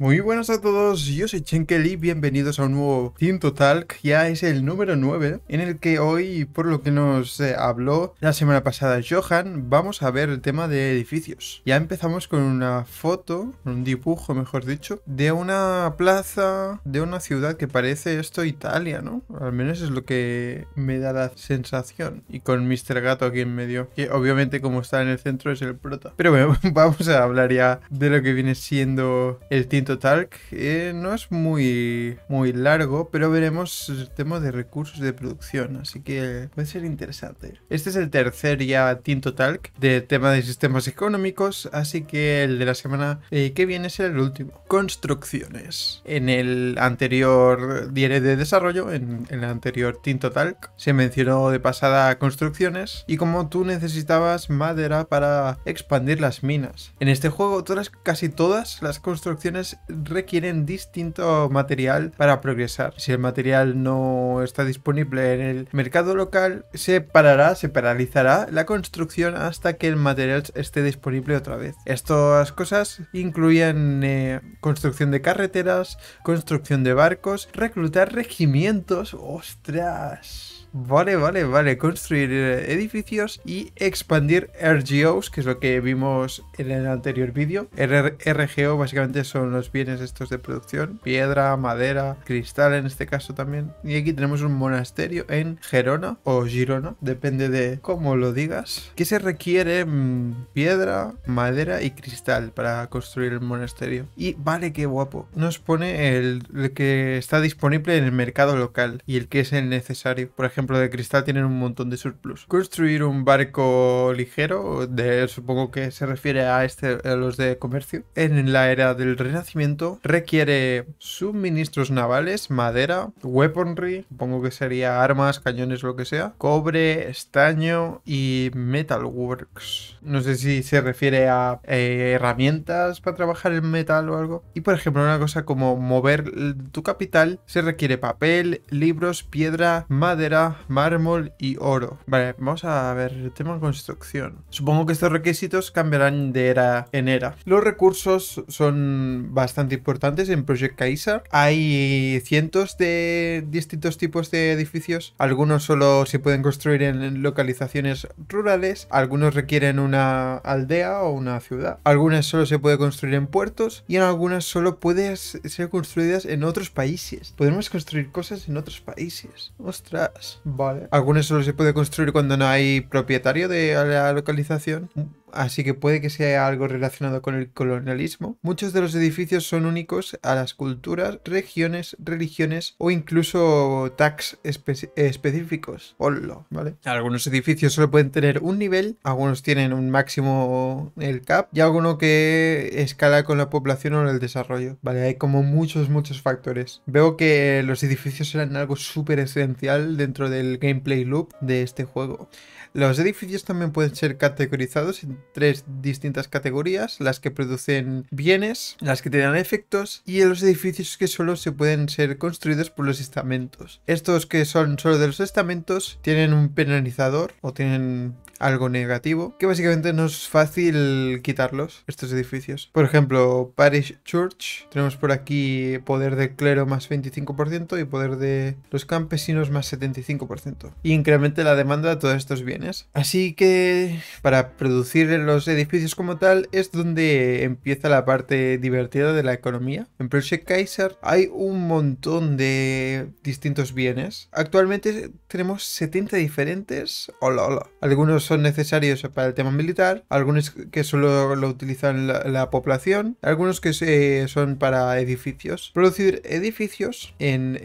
Muy buenas a todos, yo soy y bienvenidos a un nuevo Tinto Talk, ya es el número 9, en el que hoy, por lo que nos eh, habló la semana pasada Johan, vamos a ver el tema de edificios. Ya empezamos con una foto, un dibujo mejor dicho, de una plaza, de una ciudad que parece esto Italia, ¿no? Al menos es lo que me da la sensación. Y con Mr. Gato aquí en medio, que obviamente como está en el centro es el prota. Pero bueno, vamos a hablar ya de lo que viene siendo el Tinto talc eh, no es muy, muy largo, pero veremos el tema de recursos de producción, así que puede ser interesante. Este es el tercer ya Tinto talc de tema de sistemas económicos, así que el de la semana eh, que viene será el último. Construcciones. En el anterior diario de desarrollo, en, el anterior Tinto Talk, se mencionó de pasada construcciones y como tú necesitabas madera para expandir las minas. En este juego todas, casi todas las construcciones requieren distinto material para progresar. Si el material no está disponible en el mercado local, se parará, se paralizará la construcción hasta que el material esté disponible otra vez. Estas cosas incluyen eh, construcción de carreteras, construcción de barcos, reclutar regimientos. ¡Ostras! Vale, vale, vale. Construir eh, edificios y expandir RGOs, que es lo que vimos en el anterior vídeo. RGO básicamente son los bienes estos de producción. Piedra, madera, cristal en este caso también. Y aquí tenemos un monasterio en Gerona o Girona, depende de cómo lo digas. Que se requiere mm, piedra, madera y cristal para construir el monasterio. Y vale, qué guapo. Nos pone el, el que está disponible en el mercado local y el que es el necesario. Por ejemplo, ejemplo, de cristal tienen un montón de surplus. Construir un barco ligero, de, supongo que se refiere a, este, los de comercio, en la era del Renacimiento requiere suministros navales, madera, weaponry, supongo que sería armas, cañones, lo que sea, cobre, estaño y metalworks. No sé si se refiere a eh, herramientas para trabajar el metal o algo. Y por ejemplo, una cosa como mover tu capital se requiere papel, libros, piedra, madera, mármol y oro. Vale, vamos a ver el tema de construcción. Supongo que estos requisitos cambiarán de era en era. Los recursos son bastante importantes en Project Kaiser. Hay cientos de distintos tipos de edificios. Algunos solo se pueden construir en localizaciones rurales. Algunos requieren una aldea o una ciudad. Algunas solo se puede construir en puertos y en algunas solo pueden ser construidas en otros países. Podemos construir cosas en otros países. Ostras. Vale. ¿Algunos solo se puede construir cuando no hay propietario de la localización? así que puede que sea algo relacionado con el colonialismo. Muchos de los edificios son únicos a las culturas, regiones, religiones o incluso tags específicos. Olo, ¿vale? Algunos edificios solo pueden tener un nivel, algunos tienen un máximo el cap y alguno que escala con la población o el desarrollo. Vale, hay como muchos, muchos factores. Veo que los edificios eran algo súper esencial dentro del gameplay loop de este juego. Los edificios también pueden ser categorizados en tres distintas categorías, las que producen bienes, las que tienen efectos y los edificios que solo se pueden ser construidos por los estamentos. Estos que son solo de los estamentos tienen un penalizador o tienen algo negativo, que básicamente no es fácil quitarlos, estos edificios. Por ejemplo, Parish Church, tenemos por aquí poder del clero más 25% y poder de los campesinos más 75%. Y incremente la demanda de todos estos bienes. Así que para producir los edificios como tal es donde empieza la parte divertida de la economía. En Project Kaiser hay un montón de distintos bienes. Actualmente tenemos 70 diferentes. Hola, hola. Algunos son necesarios para el tema militar, algunos que solo lo utilizan la, población, algunos que son para edificios. Producir edificios en,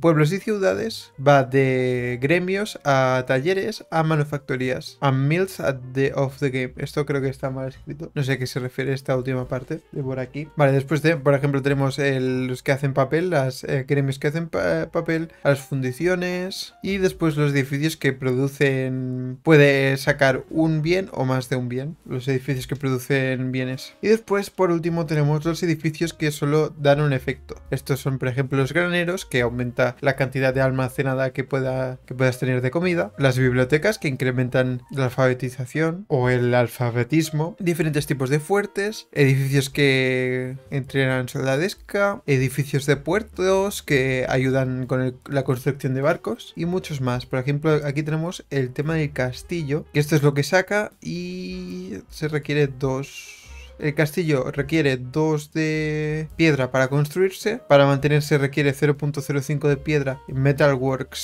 pueblos y ciudades va de gremios a talleres a manufactorías. A mills at the of the game. Esto creo que está mal escrito. No sé a qué se refiere esta última parte de por aquí. Vale, después de, por ejemplo, tenemos los que hacen papel, las eh, gremios que hacen papel, las fundiciones y después los edificios que producen, puede sacar un bien o más de un bien, los edificios que producen bienes. Y después, por último, tenemos los edificios que solo dan un efecto. Estos son, por ejemplo, los graneros, que aumenta la cantidad de almacenada que, pueda, que puedas tener de comida, las bibliotecas, que incrementan la alfabetización o el alfabetismo, diferentes tipos de fuertes, edificios que entrenan soldadesca, edificios de puertos que ayudan con la construcción de barcos y muchos más. Por ejemplo, aquí tenemos el tema del castillo que esto es lo que saca y se requiere dos... El castillo requiere 2 de piedra para construirse. Para mantenerse requiere 0.05 de piedra. Metalworks,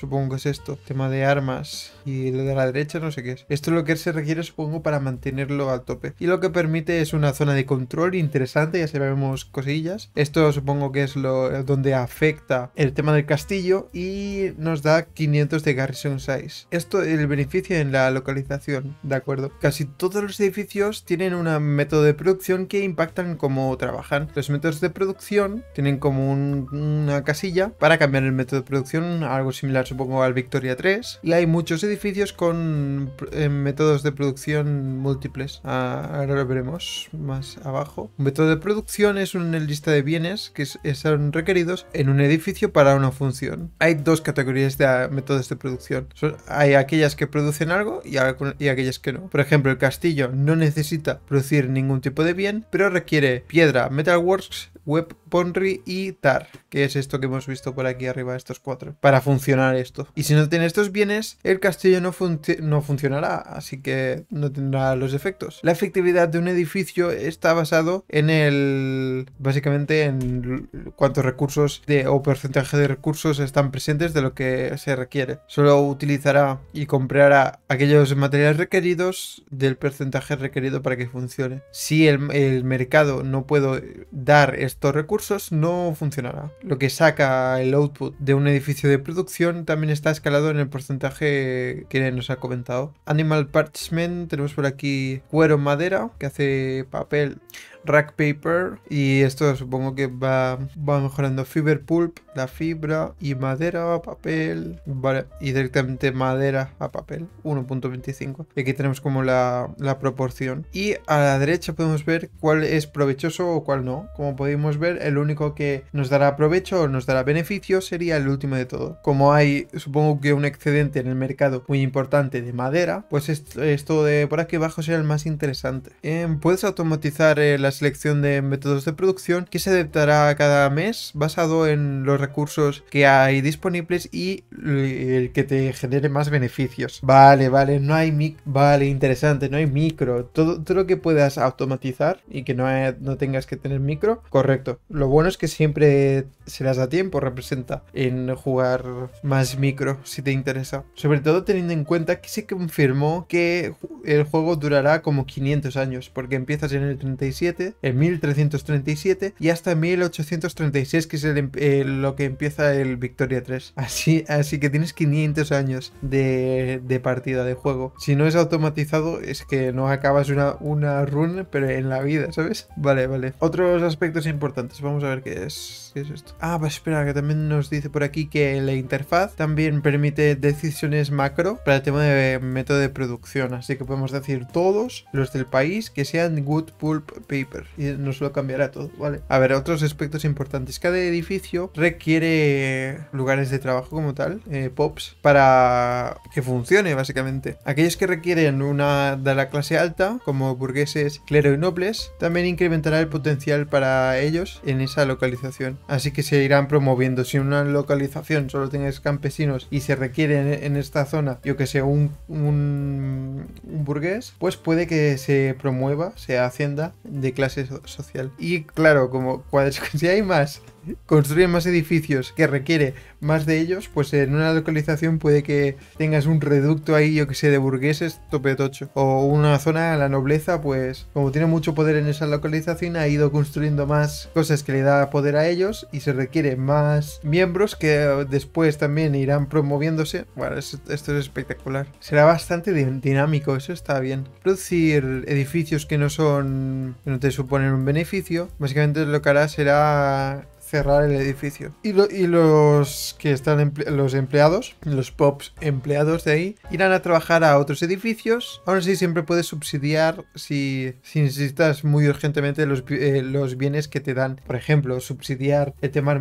supongo que es esto. Tema de armas y lo de la derecha no sé qué es. Esto es lo que se requiere supongo para mantenerlo al tope. Y lo que permite es una zona de control interesante, ya sabemos cosillas. Esto supongo que es lo donde afecta el tema del castillo y nos da 500 de garrison size. Esto el beneficio en la localización, ¿de acuerdo? Casi todos los edificios tienen un método de producción que impactan cómo trabajan. Los métodos de producción tienen como una casilla para cambiar el método de producción, algo similar supongo al Victoria 3. Y hay muchos edificios edificios con eh, métodos de producción múltiples. Ah, ahora lo veremos más abajo. Un método de producción es una lista de bienes que eh, son requeridos en un edificio para una función. Hay dos categorías de ah, métodos de producción. hay aquellas que producen algo y, y aquellas que no. Por ejemplo, el castillo no necesita producir ningún tipo de bien, pero requiere piedra, metalworks, web Ponry y Tar, que es esto que hemos visto por aquí arriba, estos cuatro, para funcionar esto. Y si no tiene estos bienes, el castillo ya no, no funcionará, así que no tendrá los efectos. La efectividad de un edificio está basado en el... básicamente en cuántos recursos de, o porcentaje de recursos están presentes de lo que se requiere. Solo utilizará y comprará aquellos materiales requeridos del porcentaje requerido para que funcione. Si el, el mercado no puede dar estos recursos, no funcionará. Lo que saca el output de un edificio de producción también está escalado en el porcentaje quien nos ha comentado. Animal Parchment, tenemos por aquí Cuero Madera, que hace papel Rack Paper. Y esto supongo que va, va mejorando Fiber Pulp, la fibra y madera a papel. Vale, y directamente madera a papel, 1.25. Y aquí tenemos como la, la proporción. Y a la derecha podemos ver cuál es provechoso o cuál no. Como podemos ver, el único que nos dará provecho o nos dará beneficio sería el último de todo. Como hay, supongo que un excedente en el mercado muy importante de madera, pues esto, de por aquí abajo será el más interesante. Em, puedes automatizar eh, las selección de métodos de producción que se adaptará cada mes basado en los recursos que hay disponibles y eh, el que te genere más beneficios. Vale, vale, no hay mic vale, interesante, no hay micro. Todo, todo lo que puedas automatizar y que no, no tengas que tener micro, correcto. Lo bueno es que siempre se las da tiempo, representa, en jugar más micro si te interesa. Sobre todo teniendo en cuenta que se confirmó que el juego durará como 500 años, porque empiezas en el 37, en 1337 y hasta 1836, que es em, eh, lo que empieza el Victoria 3. Así, así sí que tienes 500 años de, partida de juego. Si no es automatizado, es que no acabas una, una run, pero en la vida, ¿sabes? Vale, vale. Otros aspectos importantes. Vamos a ver qué es, qué es esto. Ah, pues espera, que también nos dice por aquí que la interfaz también permite decisiones macro para el tema de método de producción. Así que podemos decir todos los del país que sean good pulp paper. Y nos lo cambiará todo, ¿vale? A ver, otros aspectos importantes. Cada edificio requiere lugares de trabajo como tal. Eh, POPs, para que funcione básicamente. Aquellos que requieren una de la clase alta, como burgueses, clero y nobles, también incrementará el potencial para ellos en esa localización. Así que se irán promoviendo. Si una localización solo tienes campesinos y se requiere en, esta zona, yo que sea un, un, burgués, pues puede que se promueva, sea hacienda de clase social. Y claro, como cuando, si hay más construyen más edificios que requiere más de ellos, pues en una localización puede que tengas un reducto ahí, yo que sé, de burgueses tope tocho. O una zona, la nobleza, pues como tiene mucho poder en esa localización, ha ido construyendo más cosas que le da poder a ellos y se requiere más miembros que después también irán promoviéndose. Bueno, esto, esto es espectacular. Será bastante dinámico, eso está bien. Producir edificios que no son, que no te suponen un beneficio, básicamente lo que hará será cerrar el edificio. Y, y los que están los empleados, los POPs empleados de ahí, irán a trabajar a otros edificios. Aún así, siempre puedes subsidiar si, si necesitas muy urgentemente los, eh, bienes que te dan. Por ejemplo, subsidiar el tema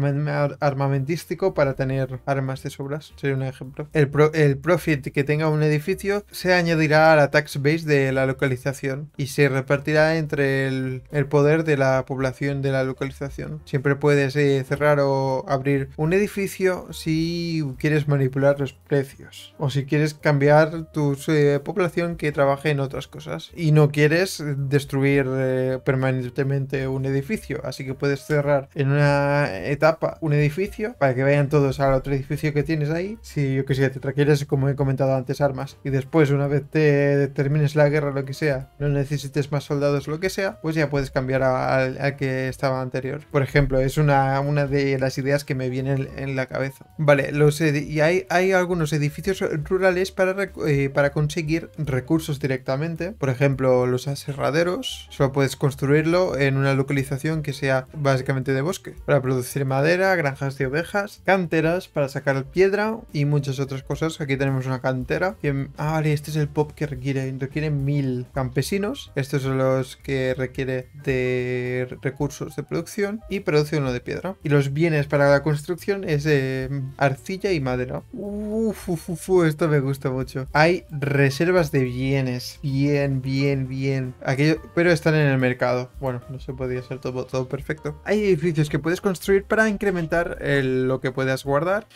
armamentístico para tener armas de sobras. Sería un ejemplo. El, el profit que tenga un edificio se añadirá a la tax base de la localización y se repartirá entre el, el poder de la población de la localización. Siempre puedes cerrar o abrir un edificio si quieres manipular los precios o si quieres cambiar tu eh, población que trabaje en otras cosas y no quieres destruir eh, permanentemente un edificio. Así que puedes cerrar en una etapa un edificio para que vayan todos al otro edificio que tienes ahí. Si yo que sé, te requieres, como he comentado antes, armas y después, una vez te termines la guerra, lo que sea, no necesites más soldados, lo que sea, pues ya puedes cambiar al que estaba anterior. Por ejemplo, es una una de las ideas que me vienen en la cabeza. Vale, los y hay, hay, algunos edificios rurales para, eh, para conseguir recursos directamente. Por ejemplo, los aserraderos. Solo puedes construirlo en una localización que sea básicamente de bosque. Para producir madera, granjas de ovejas, canteras para sacar piedra y muchas otras cosas. Aquí tenemos una cantera. Que, ah, vale, este es el pop que requiere. Requiere mil campesinos. Estos son los que requiere de recursos de producción y producción de piedra. Y los bienes para la construcción es eh, arcilla y madera. Uf, esto me gusta mucho. Hay reservas de bienes. Bien, bien, bien. pero están en el mercado. Bueno, no se podría ser todo, todo perfecto. Hay edificios que puedes construir para incrementar eh, lo que puedas guardar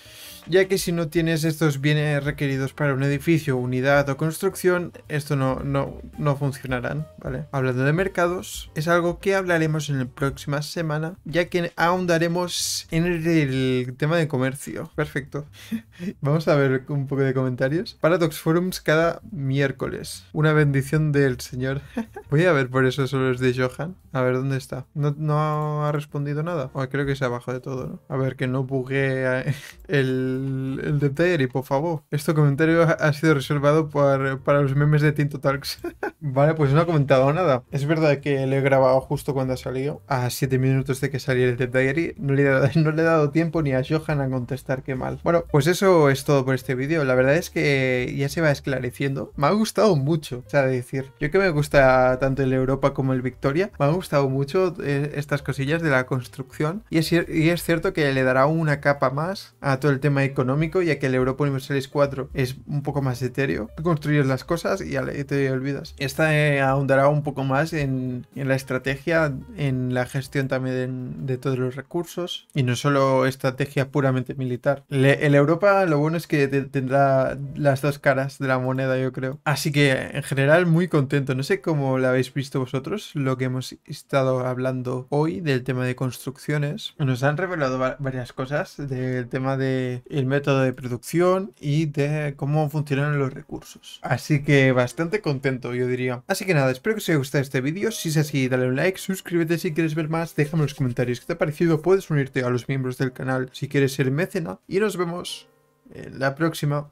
ya que si no tienes estos bienes requeridos para un edificio, unidad o construcción, esto no, no, no funcionarán, ¿vale? Hablando de mercados, es algo que hablaremos en la próxima semana, ya que ahondaremos en el tema de comercio. Perfecto. Vamos a ver un poco de comentarios. Paradox Forums cada miércoles. Una bendición del Señor. Voy a ver por eso solo es de Johan. A ver dónde está. No, ha respondido nada. Ah, creo que es abajo de todo, ¿no? A ver, que no buguee el el, de y por favor. Este comentario ha sido reservado por, para los memes de Tinto Talks. vale, pues no ha comentado nada. Es verdad que lo he grabado justo cuando ha salido, a 7 minutos de que saliera el Dead Diary. No le, he dado, no le he dado tiempo ni a Johan a contestar, qué mal. Bueno, pues eso es todo por este vídeo. La verdad es que ya se va esclareciendo. Me ha gustado mucho, o sea, decir, yo que me gusta tanto el Europa como el Victoria, me ha gustado mucho eh, estas cosillas de la construcción. Y es, y es cierto que le dará una capa más a todo el tema económico, ya que el Europa Universalis 4 es un poco más etéreo. Construir construyes las cosas y te olvidas. Esta eh, ahondará un poco más en, la estrategia, en la gestión también de, todos los recursos y no solo estrategia puramente militar. En el Europa lo bueno es que tendrá las dos caras de la moneda, yo creo. Así que en general muy contento. No sé cómo lo habéis visto vosotros, lo que hemos estado hablando hoy del tema de construcciones. Nos han revelado varias cosas del tema de el método de producción y de cómo funcionan los recursos. Así que bastante contento, yo diría. Así que nada, espero que os haya gustado este vídeo. Si es así, dale un like, suscríbete si quieres ver más, déjame en los comentarios qué te ha parecido, puedes unirte a los miembros del canal si quieres ser mecena y nos vemos en la próxima.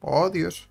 Adiós.